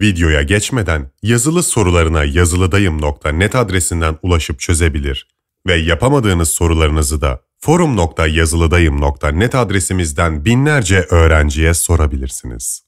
Videoya geçmeden yazılı sorularına yazılıdayım.net adresinden ulaşıp çözebilir ve yapamadığınız sorularınızı da forum.yazılıdayım.net adresimizden binlerce öğrenciye sorabilirsiniz.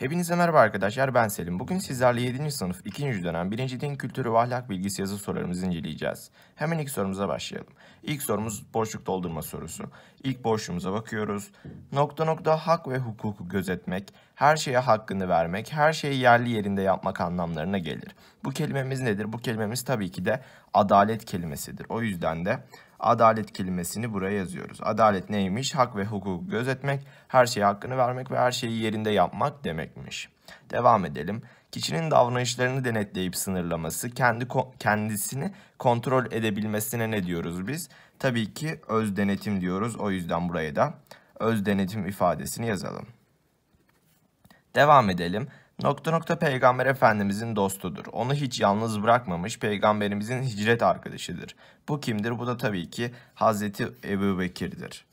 Hepinize merhaba arkadaşlar ben Selim. Bugün sizlerle 7. sınıf 2. dönem 1. din kültürü ve ahlak bilgisi yazı sorularımızı inceleyeceğiz. Hemen ilk sorumuza başlayalım. İlk sorumuz boşluk doldurma sorusu. İlk boşluğumuza bakıyoruz. Nokta nokta hak ve hukuku gözetmek, her şeye hakkını vermek, her şeyi yerli yerinde yapmak anlamlarına gelir. Bu kelimemiz nedir? Bu kelimemiz tabii ki de adalet kelimesidir. O yüzden de adalet kelimesini buraya yazıyoruz. Adalet neymiş? Hak ve hukuku gözetmek, her şeye hakkını vermek ve her şeyi yerinde yapmak demekmiş. Devam edelim. Kişinin davranışlarını denetleyip sınırlaması, kendi ko kendisini kontrol edebilmesine ne diyoruz biz? Tabii ki öz denetim diyoruz. O yüzden buraya da öz denetim ifadesini yazalım. Devam edelim. Nokta nokta peygamber efendimizin dostudur. Onu hiç yalnız bırakmamış peygamberimizin hicret arkadaşıdır. Bu kimdir? Bu da tabii ki Hazreti Ebu Bekir'dir.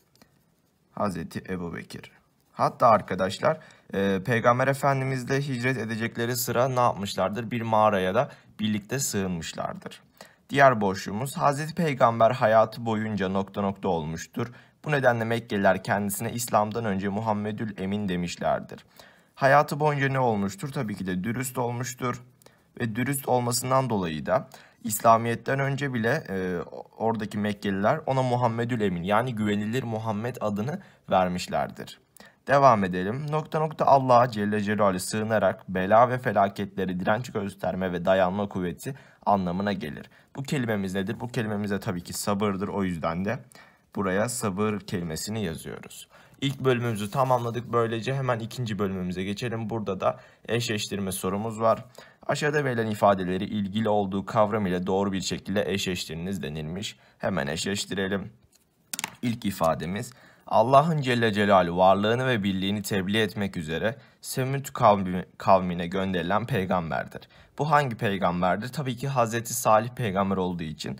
Hazreti Ebu Bekir. Hatta arkadaşlar e, peygamber efendimizle hicret edecekleri sıra ne yapmışlardır? Bir mağaraya da birlikte sığınmışlardır. Diğer boşluğumuz Hazreti Peygamber hayatı boyunca nokta nokta olmuştur. Bu nedenle Mekkeliler kendisine İslam'dan önce Muhammedül Emin demişlerdir. Hayatı boyunca ne olmuştur? Tabii ki de dürüst olmuştur. Ve dürüst olmasından dolayı da İslamiyet'ten önce bile e, oradaki Mekkeliler ona Muhammedül Emin yani güvenilir Muhammed adını vermişlerdir. Devam edelim. Nokta nokta Allah'a Celle Celal'e sığınarak bela ve felaketleri direnç gösterme ve dayanma kuvveti anlamına gelir. Bu kelimemiz nedir? Bu kelimemiz tabii ki sabırdır. O yüzden de buraya sabır kelimesini yazıyoruz. İlk bölümümüzü tamamladık. Böylece hemen ikinci bölümümüze geçelim. Burada da eşleştirme sorumuz var. Aşağıda verilen ifadeleri ilgili olduğu kavram ile doğru bir şekilde eşleştiriniz denilmiş. Hemen eşleştirelim. İlk ifademiz Allah'ın Celle Celalü varlığını ve birliğini tebliğ etmek üzere Semüt kavmi, kavmine gönderilen peygamberdir. Bu hangi peygamberdir? Tabii ki Hazreti Salih peygamber olduğu için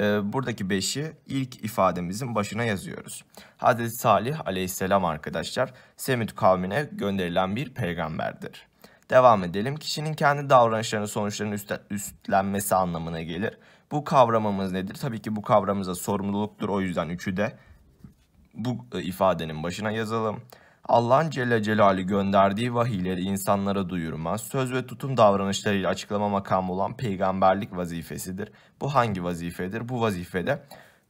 ee, buradaki beşi ilk ifademizin başına yazıyoruz. Hazreti Salih aleyhisselam arkadaşlar Semit kavmine gönderilen bir peygamberdir. Devam edelim. Kişinin kendi davranışlarının sonuçlarını üstle, üstlenmesi anlamına gelir. Bu kavramımız nedir? Tabii ki bu kavramımıza sorumluluktur. O yüzden üçü de bu e, ifadenin başına yazalım. Allah'ın Celle Celal'i gönderdiği vahiyleri insanlara duyurma, söz ve tutum davranışlarıyla açıklama makamı olan peygamberlik vazifesidir. Bu hangi vazifedir? Bu vazifede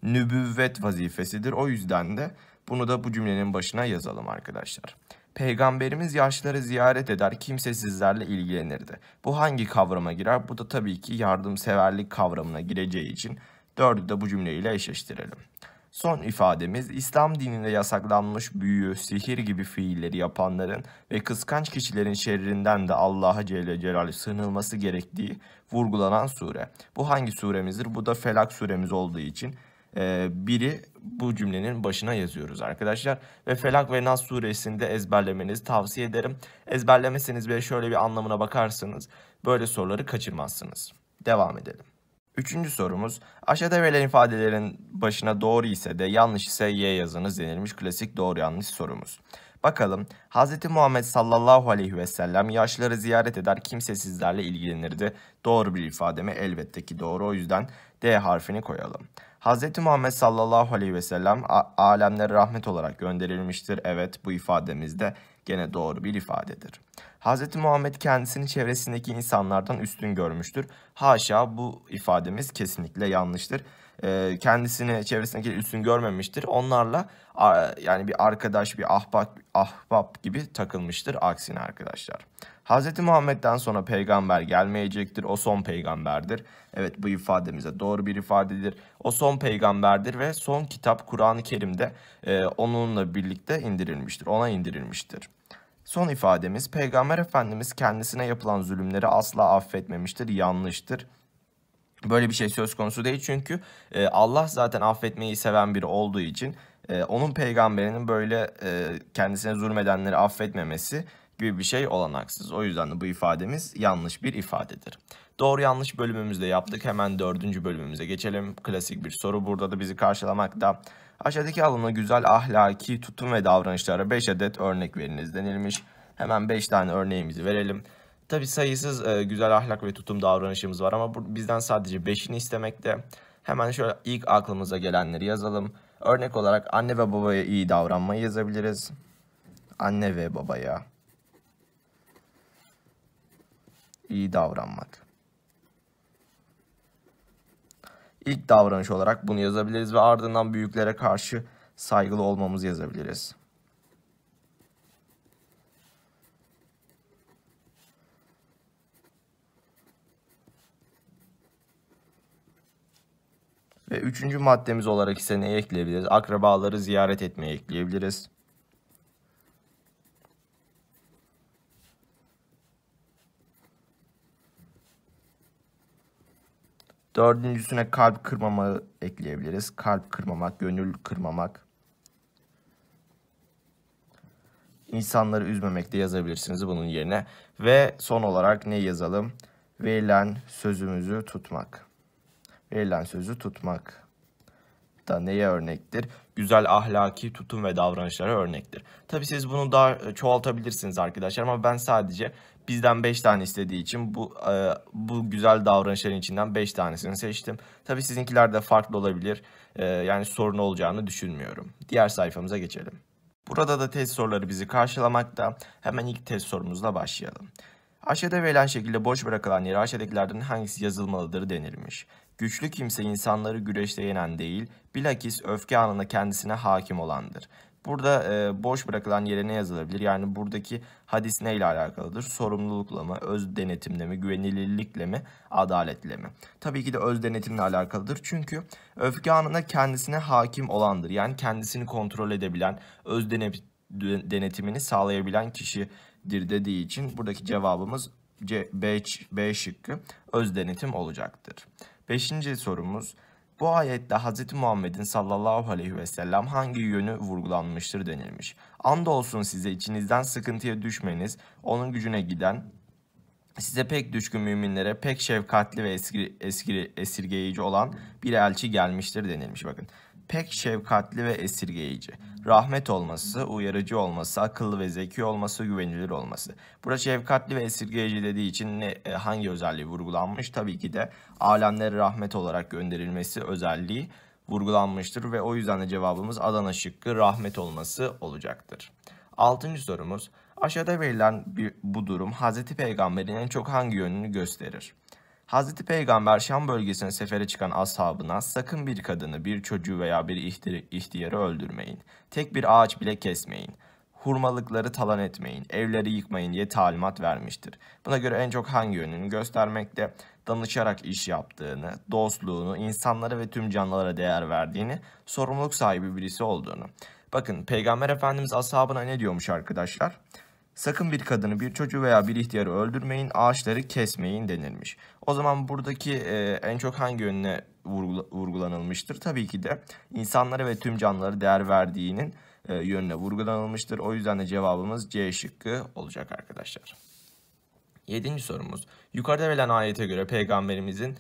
nübüvvet vazifesidir. O yüzden de bunu da bu cümlenin başına yazalım arkadaşlar. Peygamberimiz yaşları ziyaret eder, kimse sizlerle ilgilenirdi. Bu hangi kavrama girer? Bu da tabii ki yardımseverlik kavramına gireceği için dördü de bu cümleyle eşleştirelim. Son ifademiz İslam dininde yasaklanmış büyü, sihir gibi fiilleri yapanların ve kıskanç kişilerin şerrinden de Allah'a Celle Celaluhu sığınılması gerektiği vurgulanan sure. Bu hangi suremizdir? Bu da Felak suremiz olduğu için e, biri bu cümlenin başına yazıyoruz arkadaşlar. Ve Felak ve Nas suresinde ezberlemenizi tavsiye ederim. Ezberlemeseniz bile şöyle bir anlamına bakarsınız. Böyle soruları kaçırmazsınız. Devam edelim. Üçüncü sorumuz. Aşağıda verilen ifadelerin başına doğru ise de yanlış ise Y yazınız denilmiş klasik doğru yanlış sorumuz. Bakalım Hz. Muhammed sallallahu aleyhi ve sellem yaşları ziyaret eder kimse sizlerle ilgilenirdi. Doğru bir ifade mi? Elbette ki doğru o yüzden D harfini koyalım. Hz. Muhammed sallallahu aleyhi ve sellem alemlere rahmet olarak gönderilmiştir. Evet bu ifademiz de gene doğru bir ifadedir. Hz. Muhammed kendisini çevresindeki insanlardan üstün görmüştür. Haşa bu ifademiz kesinlikle yanlıştır. E, kendisini çevresindeki üstün görmemiştir. Onlarla a, yani bir arkadaş, bir ahbap, ahbap gibi takılmıştır. Aksine arkadaşlar. Hz. Muhammed'den sonra peygamber gelmeyecektir. O son peygamberdir. Evet bu ifademize doğru bir ifadedir. O son peygamberdir ve son kitap Kur'an-ı Kerim'de e, onunla birlikte indirilmiştir. Ona indirilmiştir. Son ifademiz Peygamber Efendimiz kendisine yapılan zulümleri asla affetmemiştir, yanlıştır. Böyle bir şey söz konusu değil çünkü e, Allah zaten affetmeyi seven biri olduğu için e, onun peygamberinin böyle e, kendisine zulmedenleri affetmemesi gibi bir şey olanaksız. O yüzden de bu ifademiz yanlış bir ifadedir. Doğru yanlış bölümümüzde yaptık. Hemen dördüncü bölümümüze geçelim. Klasik bir soru burada da bizi karşılamakta. Aşağıdaki alana güzel ahlaki tutum ve davranışlara 5 adet örnek veriniz denilmiş. Hemen 5 tane örneğimizi verelim. Tabi sayısız e, güzel ahlak ve tutum davranışımız var ama bu, bizden sadece 5'ini istemekte. Hemen şöyle ilk aklımıza gelenleri yazalım. Örnek olarak anne ve babaya iyi davranmayı yazabiliriz. Anne ve babaya iyi davranmak. ilk davranış olarak bunu yazabiliriz ve ardından büyüklere karşı saygılı olmamızı yazabiliriz. Ve üçüncü maddemiz olarak ise neye ekleyebiliriz? Akrabaları ziyaret etmeye ekleyebiliriz. Dördüncüsüne kalp kırmama ekleyebiliriz. Kalp kırmamak, gönül kırmamak. İnsanları üzmemek de yazabilirsiniz bunun yerine. Ve son olarak ne yazalım? Verilen sözümüzü tutmak. Verilen sözü tutmak da neye örnektir? Güzel ahlaki tutum ve davranışlara örnektir. Tabi siz bunu daha e, çoğaltabilirsiniz arkadaşlar ama ben sadece Bizden 5 tane istediği için bu e, bu güzel davranışların içinden 5 tanesini seçtim. Tabii sizinkiler de farklı olabilir. E, yani sorun olacağını düşünmüyorum. Diğer sayfamıza geçelim. Burada da test soruları bizi karşılamakta. Hemen ilk test sorumuzla başlayalım. Aşağıda verilen şekilde boş bırakılan yere aşağıdakilerden hangisi yazılmalıdır denilmiş. Güçlü kimse insanları güreşte yenen değil, bilakis öfke anında kendisine hakim olandır. Burada e, boş bırakılan yere ne yazılabilir? Yani buradaki hadis neyle alakalıdır? Sorumlulukla mı, öz denetimle mi, güvenilirlikle mi, adaletle mi? Tabii ki de öz denetimle alakalıdır. Çünkü öfke anında kendisine hakim olandır. Yani kendisini kontrol edebilen, öz denetimini sağlayabilen kişidir dediği için buradaki cevabımız C, B, B şıkkı öz denetim olacaktır. Beşinci sorumuz bu ayette Hz. Muhammed'in sallallahu aleyhi ve sellem hangi yönü vurgulanmıştır denilmiş. Andolsun size içinizden sıkıntıya düşmeniz, onun gücüne giden, size pek düşkün müminlere pek şefkatli ve esir, esir, esirgeyici olan bir elçi gelmiştir denilmiş. Bakın pek şefkatli ve esirgeyici. Rahmet olması, uyarıcı olması, akıllı ve zeki olması, güvenilir olması. Burada şefkatli ve esirgeyici dediği için ne, e, hangi özelliği vurgulanmış? Tabii ki de alemlere rahmet olarak gönderilmesi özelliği vurgulanmıştır ve o yüzden de cevabımız Adana şıkkı rahmet olması olacaktır. Altıncı sorumuz, aşağıda verilen bir, bu durum Hz. Peygamber'in en çok hangi yönünü gösterir? Hazreti Peygamber Şam bölgesine sefere çıkan ashabına sakın bir kadını, bir çocuğu veya bir ihtiyarı öldürmeyin. Tek bir ağaç bile kesmeyin. Hurmalıkları talan etmeyin, evleri yıkmayın diye talimat vermiştir. Buna göre en çok hangi yönünü göstermekte danışarak iş yaptığını, dostluğunu, insanlara ve tüm canlılara değer verdiğini, sorumluluk sahibi birisi olduğunu. Bakın Peygamber Efendimiz ashabına ne diyormuş arkadaşlar? Sakın bir kadını, bir çocuğu veya bir ihtiyarı öldürmeyin, ağaçları kesmeyin denilmiş. O zaman buradaki e, en çok hangi yönüne vurgula, vurgulanılmıştır? Tabii ki de insanlara ve tüm canlılara değer verdiğinin e, yönüne vurgulanılmıştır. O yüzden de cevabımız C şıkkı olacak arkadaşlar. Yedinci sorumuz. Yukarıda verilen ayete göre peygamberimizin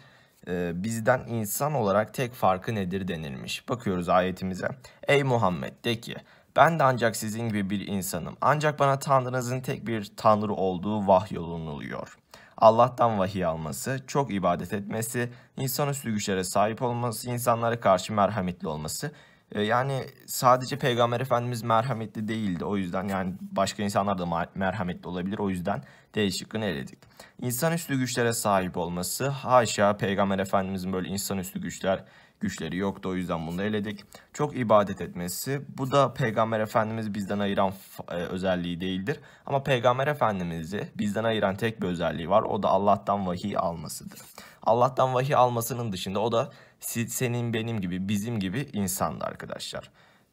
e, bizden insan olarak tek farkı nedir denilmiş. Bakıyoruz ayetimize. Ey Muhammed de ki ben de ancak sizin gibi bir insanım. Ancak bana Tanrınızın tek bir Tanrı olduğu vahyolunuluyor. Allah'tan vahiy alması, çok ibadet etmesi, insanüstü güçlere sahip olması, insanlara karşı merhametli olması. E, yani sadece Peygamber Efendimiz merhametli değildi. O yüzden yani başka insanlar da merhametli olabilir. O yüzden D şıkkını eledik. İnsanüstü güçlere sahip olması. Haşa Peygamber Efendimizin böyle insanüstü güçler güçleri yoktu o yüzden bunu eledik. Çok ibadet etmesi bu da Peygamber Efendimiz bizden ayıran e, özelliği değildir. Ama Peygamber Efendimiz'i bizden ayıran tek bir özelliği var o da Allah'tan vahiy almasıdır. Allah'tan vahiy almasının dışında o da senin benim gibi bizim gibi insandı arkadaşlar.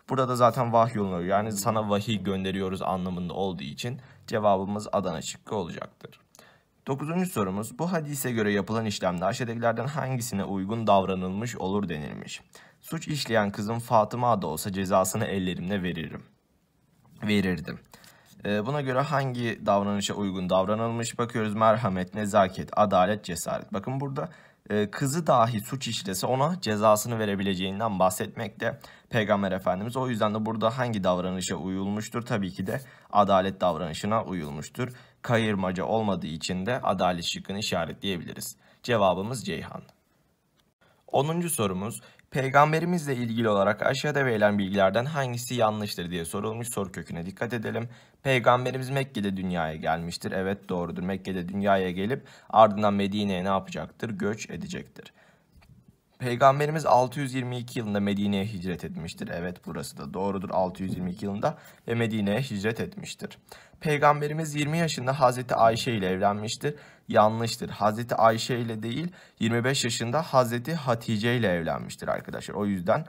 Burada da zaten vahiy oluyor yani sana vahiy gönderiyoruz anlamında olduğu için cevabımız Adana şıkkı olacaktır. Dokuzuncu sorumuz bu hadise göre yapılan işlemde aşağıdakilerden hangisine uygun davranılmış olur denilmiş. Suç işleyen kızım Fatıma da olsa cezasını ellerimle veririm. Verirdim. Ee, buna göre hangi davranışa uygun davranılmış bakıyoruz merhamet, nezaket, adalet, cesaret. Bakın burada e, kızı dahi suç işlese ona cezasını verebileceğinden bahsetmekte. Peygamber Efendimiz. O yüzden de burada hangi davranışa uyulmuştur? Tabii ki de adalet davranışına uyulmuştur. Kayırmaca olmadığı için de adalet şıkkını işaretleyebiliriz. Cevabımız Ceyhan. 10. sorumuz Peygamberimizle ilgili olarak aşağıda verilen bilgilerden hangisi yanlıştır diye sorulmuş soru köküne dikkat edelim. Peygamberimiz Mekke'de dünyaya gelmiştir. Evet doğrudur Mekke'de dünyaya gelip ardından Medine'ye ne yapacaktır? Göç edecektir. Peygamberimiz 622 yılında Medine'ye hicret etmiştir. Evet burası da doğrudur 622 yılında ve Medine'ye hicret etmiştir. Peygamberimiz 20 yaşında Hazreti Ayşe ile evlenmiştir. Yanlıştır. Hazreti Ayşe ile değil 25 yaşında Hazreti Hatice ile evlenmiştir arkadaşlar. O yüzden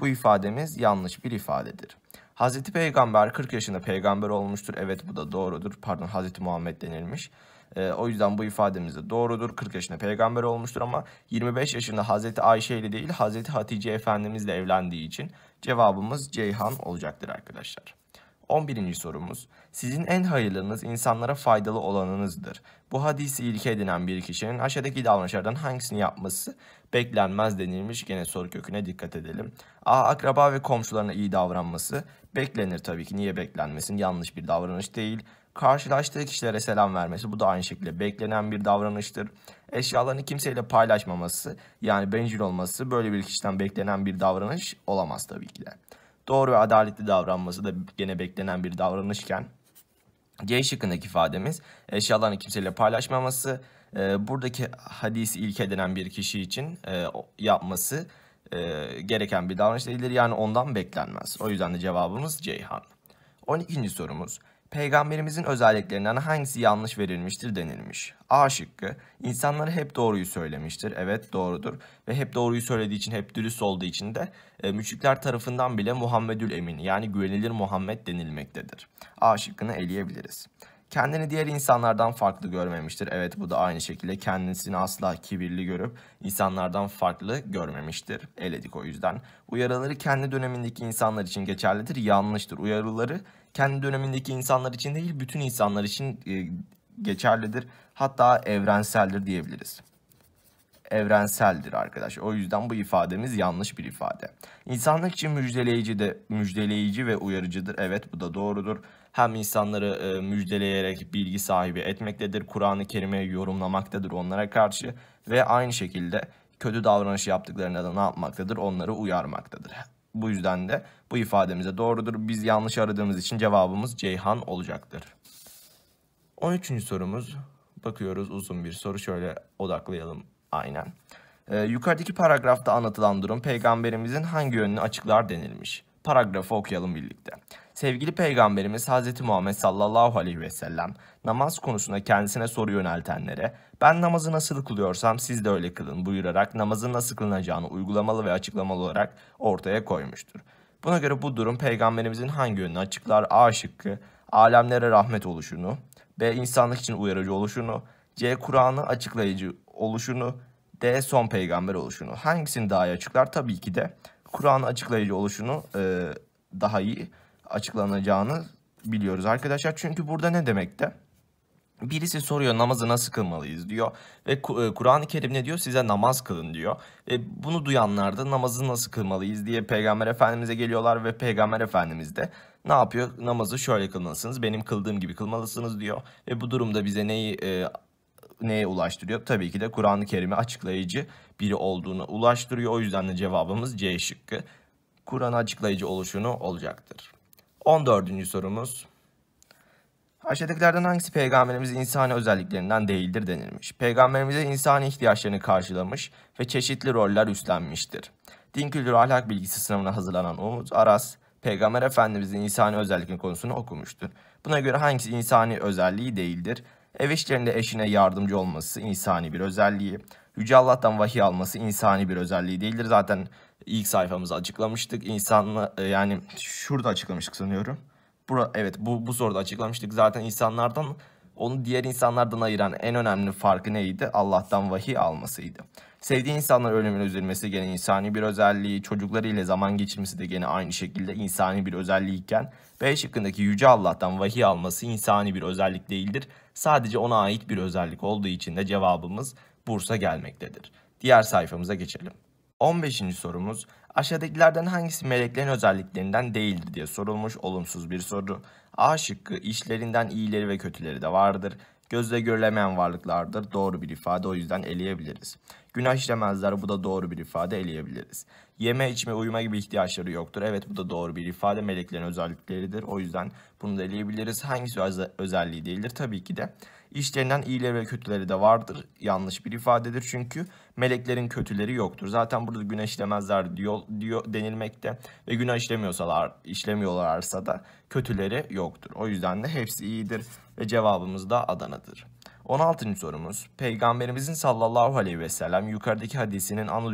bu ifademiz yanlış bir ifadedir. Hazreti Peygamber 40 yaşında peygamber olmuştur. Evet bu da doğrudur. Pardon Hazreti Muhammed denilmiş. E, o yüzden bu ifademiz de doğrudur. 40 yaşında peygamber olmuştur ama 25 yaşında Hazreti Ayşe ile değil Hazreti Hatice Efendimizle evlendiği için cevabımız Ceyhan olacaktır arkadaşlar. 11. sorumuz. Sizin en hayırlınız insanlara faydalı olanınızdır. Bu hadisi ilke edinen bir kişinin aşağıdaki davranışlardan hangisini yapması beklenmez denilmiş. Gene soru köküne dikkat edelim. A. Akraba ve komşularına iyi davranması beklenir tabii ki. Niye beklenmesin? Yanlış bir davranış değil karşılaştığı kişilere selam vermesi bu da aynı şekilde beklenen bir davranıştır. Eşyalarını kimseyle paylaşmaması yani bencil olması böyle bir kişiden beklenen bir davranış olamaz tabii ki de. Doğru ve adaletli davranması da gene beklenen bir davranışken C şıkkındaki ifademiz eşyalarını kimseyle paylaşmaması e, buradaki hadisi ilke denen bir kişi için e, yapması e, gereken bir davranış değildir. Yani ondan beklenmez. O yüzden de cevabımız Ceyhan. 12. sorumuz. Peygamberimizin özelliklerinden hangisi yanlış verilmiştir denilmiş. A şıkkı insanlara hep doğruyu söylemiştir. Evet doğrudur. Ve hep doğruyu söylediği için hep dürüst olduğu için de e, müşrikler tarafından bile Muhammedül Emin yani güvenilir Muhammed denilmektedir. A şıkkını eleyebiliriz. Kendini diğer insanlardan farklı görmemiştir. Evet bu da aynı şekilde kendisini asla kibirli görüp insanlardan farklı görmemiştir. Eledik o yüzden. Uyarıları kendi dönemindeki insanlar için geçerlidir. Yanlıştır. Uyarıları kendi dönemindeki insanlar için değil bütün insanlar için e, geçerlidir. Hatta evrenseldir diyebiliriz evrenseldir arkadaş. O yüzden bu ifademiz yanlış bir ifade. İnsanlık için müjdeleyici de müjdeleyici ve uyarıcıdır. Evet bu da doğrudur hem insanları e, müjdeleyerek bilgi sahibi etmektedir. Kur'an-ı Kerim'i yorumlamaktadır onlara karşı ve aynı şekilde kötü davranış yaptıklarına da ne yapmaktadır? Onları uyarmaktadır. Bu yüzden de bu ifademize doğrudur. Biz yanlış aradığımız için cevabımız Ceyhan olacaktır. 13. sorumuz bakıyoruz uzun bir soru şöyle odaklayalım aynen. Ee, yukarıdaki paragrafta anlatılan durum peygamberimizin hangi yönünü açıklar denilmiş paragrafı okuyalım birlikte. Sevgili Peygamberimiz Hz. Muhammed sallallahu aleyhi ve sellem namaz konusunda kendisine soru yöneltenlere ben namazı nasıl kılıyorsam siz de öyle kılın buyurarak namazın nasıl kılınacağını uygulamalı ve açıklamalı olarak ortaya koymuştur. Buna göre bu durum peygamberimizin hangi yönünü açıklar? A şıkkı alemlere rahmet oluşunu, B insanlık için uyarıcı oluşunu, C Kur'an'ı açıklayıcı oluşunu, D son peygamber oluşunu. Hangisini daha iyi açıklar? Tabii ki de Kur'an açıklayıcı oluşunu e, daha iyi açıklanacağını biliyoruz arkadaşlar. Çünkü burada ne demekte? Birisi soruyor namazı nasıl kılmalıyız diyor ve e, Kur'an-ı Kerim ne diyor size namaz kılın diyor. Ve bunu duyanlar da namazı nasıl kılmalıyız diye Peygamber Efendimiz'e geliyorlar ve Peygamber Efendimiz de ne yapıyor namazı şöyle kılmalısınız benim kıldığım gibi kılmalısınız diyor. Ve bu durumda bize neyi e, neye ulaştırıyor? Tabii ki de Kur'an-ı Kerim'i açıklayıcı biri olduğunu ulaştırıyor. O yüzden de cevabımız C şıkkı. Kur'an açıklayıcı oluşunu olacaktır. 14. sorumuz. Aşağıdakilerden hangisi peygamberimiz insani özelliklerinden değildir denilmiş. Peygamberimize insani ihtiyaçlarını karşılamış ve çeşitli roller üstlenmiştir. Din kültürü ahlak bilgisi sınavına hazırlanan Umut Aras, Peygamber Efendimizin insani özelliklerin konusunu okumuştur. Buna göre hangisi insani özelliği değildir? Ev işlerinde eşine yardımcı olması insani bir özelliği. Yüce Allah'tan vahiy alması insani bir özelliği değildir. Zaten ilk sayfamızı açıklamıştık. İnsanla e, yani şurada açıklamıştık sanıyorum. Bura, evet bu, bu soruda açıklamıştık. Zaten insanlardan onu diğer insanlardan ayıran en önemli farkı neydi? Allah'tan vahiy almasıydı. Sevdiği insanlar ölümüne üzülmesi gene insani bir özelliği, çocuklarıyla zaman geçirmesi de gene aynı şekilde insani bir özelliğiyken B şıkkındaki Yüce Allah'tan vahiy alması insani bir özellik değildir. Sadece ona ait bir özellik olduğu için de cevabımız Bursa gelmektedir. Diğer sayfamıza geçelim. 15. sorumuz aşağıdakilerden hangisi meleklerin özelliklerinden değildir diye sorulmuş olumsuz bir soru. A şıkkı işlerinden iyileri ve kötüleri de vardır. Gözle görülemeyen varlıklardır. Doğru bir ifade o yüzden eleyebiliriz. Günah işlemezler bu da doğru bir ifade eleyebiliriz. Yeme, içme, uyuma gibi ihtiyaçları yoktur. Evet bu da doğru bir ifade meleklerin özellikleridir. O yüzden bunu da eleyebiliriz. Hangisi özelliği değildir? Tabii ki de. İşlerinden iyileri ve kötüleri de vardır. Yanlış bir ifadedir çünkü meleklerin kötüleri yoktur. Zaten burada günah işlemezler diyor, diyor denilmekte ve günah işlemiyorsalar, işlemiyorlarsa da kötüleri yoktur. O yüzden de hepsi iyidir ve cevabımız da Adana'dır. 16. sorumuz. Peygamberimizin sallallahu aleyhi ve sellem yukarıdaki hadisinin ana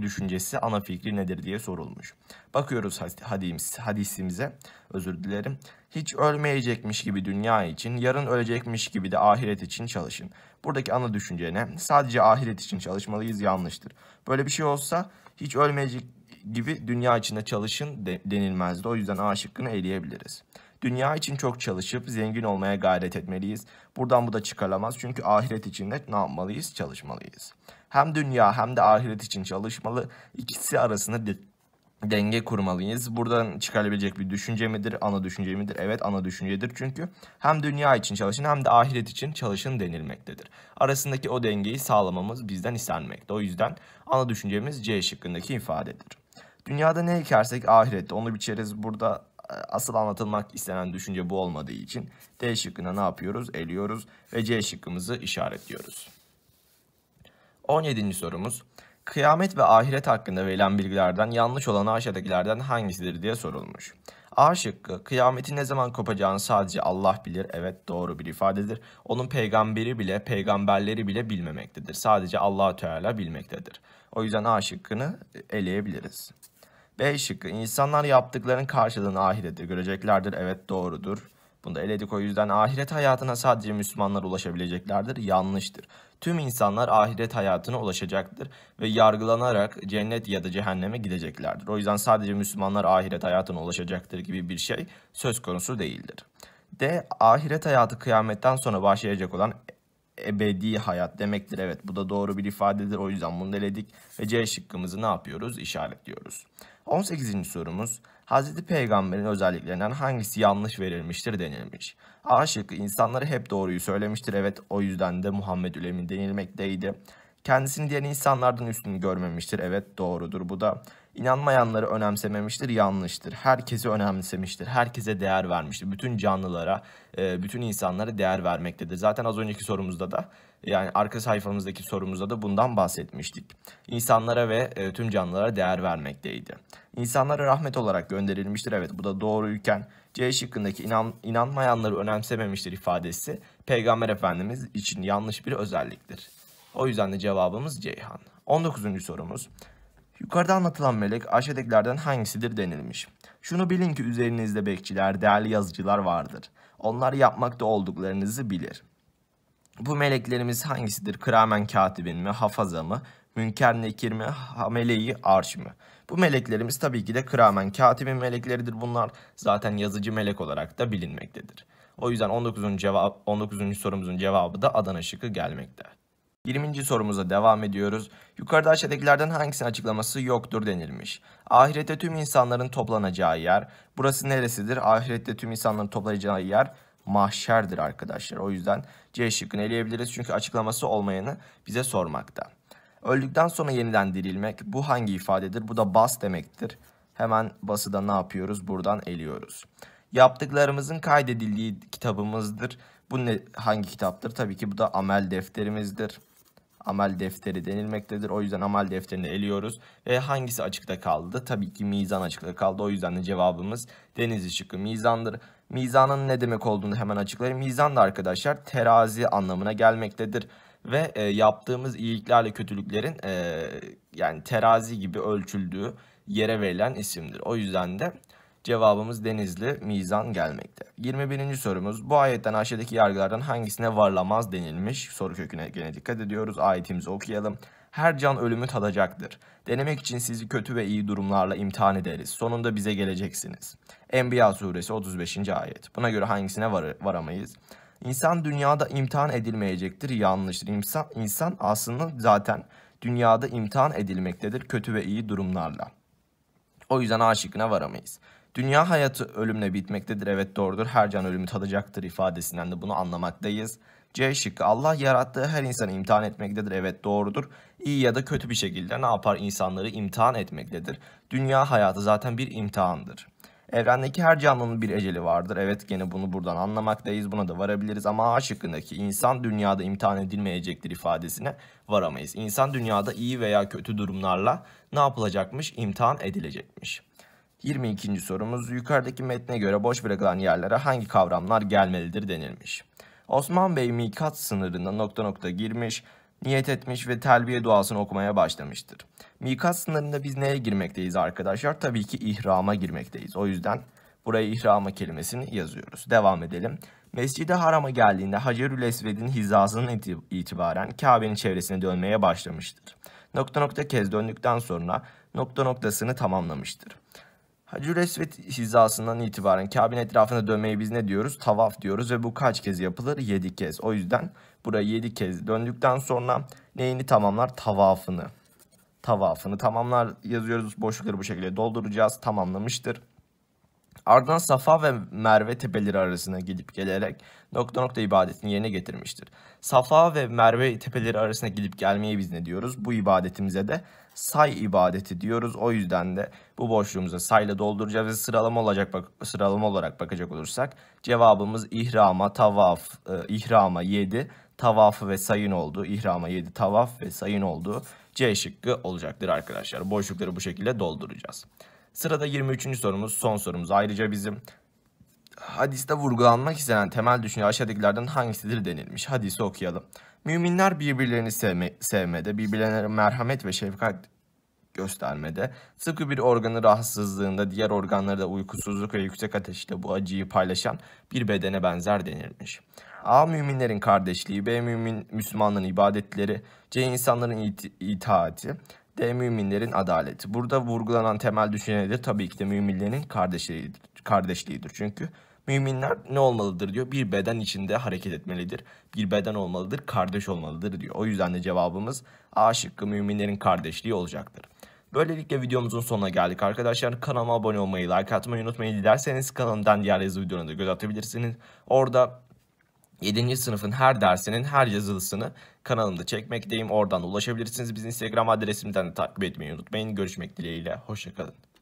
düşüncesi, ana fikri nedir diye sorulmuş. Bakıyoruz hadis, hadisimize. Özür dilerim. Hiç ölmeyecekmiş gibi dünya için, yarın ölecekmiş gibi de ahiret için çalışın. Buradaki ana düşünce ne? Sadece ahiret için çalışmalıyız yanlıştır. Böyle bir şey olsa hiç ölmeyecek gibi dünya içinde çalışın denilmezdi. O yüzden A şıkkını eleyebiliriz. Dünya için çok çalışıp zengin olmaya gayret etmeliyiz. Buradan bu da çıkarılamaz çünkü ahiret için de ne yapmalıyız? Çalışmalıyız. Hem dünya hem de ahiret için çalışmalı. İkisi arasında de denge kurmalıyız. Buradan çıkarabilecek bir düşünce midir? Ana düşünce midir? Evet ana düşüncedir çünkü hem dünya için çalışın hem de ahiret için çalışın denilmektedir. Arasındaki o dengeyi sağlamamız bizden istenmekte. O yüzden ana düşüncemiz C şıkkındaki ifadedir. Dünyada ne ekersek ahirette onu biçeriz. Burada asıl anlatılmak istenen düşünce bu olmadığı için D şıkkına ne yapıyoruz? Eliyoruz ve C şıkkımızı işaretliyoruz. 17. sorumuz. Kıyamet ve ahiret hakkında verilen bilgilerden yanlış olan aşağıdakilerden hangisidir diye sorulmuş. A şıkkı kıyametin ne zaman kopacağını sadece Allah bilir. Evet doğru bir ifadedir. Onun peygamberi bile peygamberleri bile bilmemektedir. Sadece allah Teala bilmektedir. O yüzden A şıkkını eleyebiliriz. B şıkkı İnsanlar yaptıkların karşılığını ahirette göreceklerdir. Evet doğrudur. Bunu da eledik o yüzden ahiret hayatına sadece Müslümanlar ulaşabileceklerdir. Yanlıştır. Tüm insanlar ahiret hayatına ulaşacaktır ve yargılanarak cennet ya da cehenneme gideceklerdir. O yüzden sadece Müslümanlar ahiret hayatına ulaşacaktır gibi bir şey söz konusu değildir. D. Ahiret hayatı kıyametten sonra başlayacak olan ebedi hayat demektir. Evet bu da doğru bir ifadedir. O yüzden bunu eledik ve C şıkkımızı ne yapıyoruz? İşaretliyoruz. 18. sorumuz Hz. Peygamber'in özelliklerinden hangisi yanlış verilmiştir denilmiş. A şıkkı insanları hep doğruyu söylemiştir evet o yüzden de Muhammed Ülemi denilmekteydi. Kendisini diğer insanlardan üstün görmemiştir evet doğrudur bu da. İnanmayanları önemsememiştir, yanlıştır. Herkesi önemsemiştir, herkese değer vermiştir. Bütün canlılara, e, bütün insanlara değer vermektedir. Zaten az önceki sorumuzda da, yani arka sayfamızdaki sorumuzda da bundan bahsetmiştik. İnsanlara ve e, tüm canlılara değer vermekteydi. İnsanlara rahmet olarak gönderilmiştir, evet bu da doğruyken C şıkkındaki inan, inanmayanları önemsememiştir ifadesi Peygamber Efendimiz için yanlış bir özelliktir. O yüzden de cevabımız Ceyhan. 19. sorumuz. Yukarıda anlatılan melek aşağıdakilerden hangisidir denilmiş. Şunu bilin ki üzerinizde bekçiler, değerli yazıcılar vardır. Onlar yapmakta olduklarınızı bilir. Bu meleklerimiz hangisidir? Kıramen katibin mi, hafaza mı, münker nekir mi, hameleyi arş mı? Bu meleklerimiz tabii ki de kıramen katibin melekleridir bunlar. Zaten yazıcı melek olarak da bilinmektedir. O yüzden 19. cevap 19. sorumuzun cevabı da Adana şıkkı gelmekte. 20. sorumuza devam ediyoruz. Yukarıda aşağıdakilerden hangisinin açıklaması yoktur denilmiş. Ahirette tüm insanların toplanacağı yer. Burası neresidir? Ahirette tüm insanların toplanacağı yer mahşerdir arkadaşlar. O yüzden C şıkkını eleyebiliriz çünkü açıklaması olmayanı bize sormakta. Öldükten sonra yeniden dirilmek bu hangi ifadedir? Bu da bas demektir. Hemen bası da ne yapıyoruz? Buradan eliyoruz. Yaptıklarımızın kaydedildiği kitabımızdır. Bu ne, hangi kitaptır? Tabii ki bu da amel defterimizdir amel defteri denilmektedir. O yüzden amel defterini eliyoruz. Ve hangisi açıkta kaldı? Tabii ki mizan açıkta kaldı. O yüzden de cevabımız deniz şıkkı mizandır. Mizanın ne demek olduğunu hemen açıklayayım. Mizan da arkadaşlar terazi anlamına gelmektedir ve e, yaptığımız iyiliklerle kötülüklerin e, yani terazi gibi ölçüldüğü yere verilen isimdir. O yüzden de Cevabımız Denizli mizan gelmekte. 21. sorumuz bu ayetten aşağıdaki yargılardan hangisine varlamaz denilmiş? Soru köküne gene dikkat ediyoruz. Ayetimizi okuyalım. Her can ölümü tadacaktır. Denemek için sizi kötü ve iyi durumlarla imtihan ederiz. Sonunda bize geleceksiniz. Enbiya suresi 35. ayet. Buna göre hangisine var varamayız? İnsan dünyada imtihan edilmeyecektir. Yanlıştır. İnsan, insan aslında zaten dünyada imtihan edilmektedir kötü ve iyi durumlarla. O yüzden A şıkkına varamayız. Dünya hayatı ölümle bitmektedir evet doğrudur her can ölümü tadacaktır ifadesinden de bunu anlamaktayız. C şıkkı Allah yarattığı her insanı imtihan etmektedir evet doğrudur. İyi ya da kötü bir şekilde ne yapar insanları imtihan etmektedir. Dünya hayatı zaten bir imtihandır. Evrendeki her canlının bir eceli vardır. Evet gene bunu buradan anlamaktayız. Buna da varabiliriz ama A şıkkındaki insan dünyada imtihan edilmeyecektir ifadesine varamayız. İnsan dünyada iyi veya kötü durumlarla ne yapılacakmış? İmtihan edilecekmiş. 22. sorumuz yukarıdaki metne göre boş bırakılan yerlere hangi kavramlar gelmelidir denilmiş. Osman Bey mikat sınırında nokta nokta girmiş, niyet etmiş ve telbiye duasını okumaya başlamıştır. Mikat sınırında biz neye girmekteyiz arkadaşlar? Tabii ki ihrama girmekteyiz. O yüzden buraya ihrama kelimesini yazıyoruz. Devam edelim. Mescid-i Haram'a geldiğinde Hacerül Esved'in hizasının itibaren Kabe'nin çevresine dönmeye başlamıştır. Nokta nokta kez döndükten sonra nokta noktasını tamamlamıştır. Hacı Resvet hizasından itibaren Kabe'nin etrafında dönmeyi biz ne diyoruz? Tavaf diyoruz ve bu kaç kez yapılır? 7 kez. O yüzden burayı 7 kez döndükten sonra neyini tamamlar? Tavafını. Tavafını tamamlar yazıyoruz. Boşlukları bu şekilde dolduracağız. Tamamlamıştır. Ardından Safa ve Merve tepeleri arasına gidip gelerek nokta nokta ibadetini yerine getirmiştir. Safa ve Merve tepeleri arasına gidip gelmeyi biz ne diyoruz? Bu ibadetimize de say ibadeti diyoruz. O yüzden de bu boşluğumuza sayla dolduracağız ve sıralama olacak bak sıralama olarak bakacak olursak cevabımız ihrama, tavaf, e, ihrama 7, tavafı ve sayın oldu. İhrama 7, tavaf ve sayın oldu. C şıkkı olacaktır arkadaşlar. Boşlukları bu şekilde dolduracağız. Sırada 23. sorumuz son sorumuz. Ayrıca bizim hadiste vurgulanmak istenen temel düşünce aşağıdakilerden hangisidir denilmiş. Hadisi okuyalım. Müminler birbirlerini sevme, sevmede, birbirlerine merhamet ve şefkat göstermede, sıkı bir organı rahatsızlığında diğer organları da uykusuzluk ve yüksek ateşle bu acıyı paylaşan bir bedene benzer denilmiş. A. Müminlerin kardeşliği, B. Mümin, Müslümanların ibadetleri, C. insanların ita itaati, D. Müminlerin adaleti. Burada vurgulanan temel düşünce de tabii ki de müminlerin kardeşliğidir. kardeşliğidir. Çünkü müminler ne olmalıdır diyor. Bir beden içinde hareket etmelidir. Bir beden olmalıdır, kardeş olmalıdır diyor. O yüzden de cevabımız A şıkkı müminlerin kardeşliği olacaktır. Böylelikle videomuzun sonuna geldik arkadaşlar. Kanalıma abone olmayı, like atmayı unutmayın. Dilerseniz kanalımdan diğer yazı videolarına da göz atabilirsiniz. Orada 7. sınıfın her dersinin her yazılısını kanalımda çekmekteyim. Oradan ulaşabilirsiniz. Biz Instagram adresimden de takip etmeyi unutmayın. Görüşmek dileğiyle. Hoşçakalın.